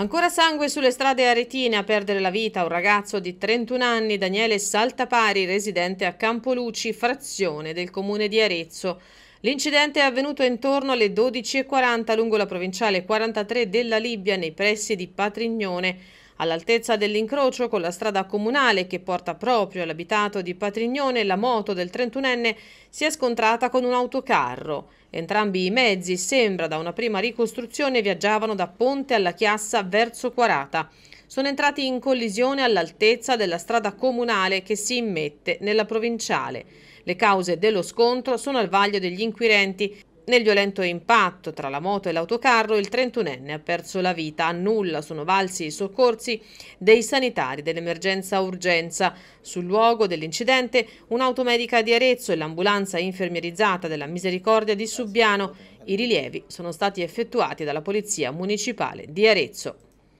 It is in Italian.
Ancora sangue sulle strade aretine a perdere la vita un ragazzo di 31 anni, Daniele Saltapari, residente a Campoluci, frazione del comune di Arezzo. L'incidente è avvenuto intorno alle 12.40 lungo la provinciale 43 della Libia nei pressi di Patrignone. All'altezza dell'incrocio con la strada comunale che porta proprio all'abitato di Patrignone, la moto del 31enne si è scontrata con un autocarro. Entrambi i mezzi, sembra da una prima ricostruzione, viaggiavano da Ponte alla Chiassa verso Quarata. Sono entrati in collisione all'altezza della strada comunale che si immette nella provinciale. Le cause dello scontro sono al vaglio degli inquirenti nel violento impatto tra la moto e l'autocarro il 31enne ha perso la vita. A nulla sono valsi i soccorsi dei sanitari dell'emergenza urgenza. Sul luogo dell'incidente un'automedica di Arezzo e l'ambulanza infermierizzata della Misericordia di Subbiano. I rilievi sono stati effettuati dalla Polizia Municipale di Arezzo.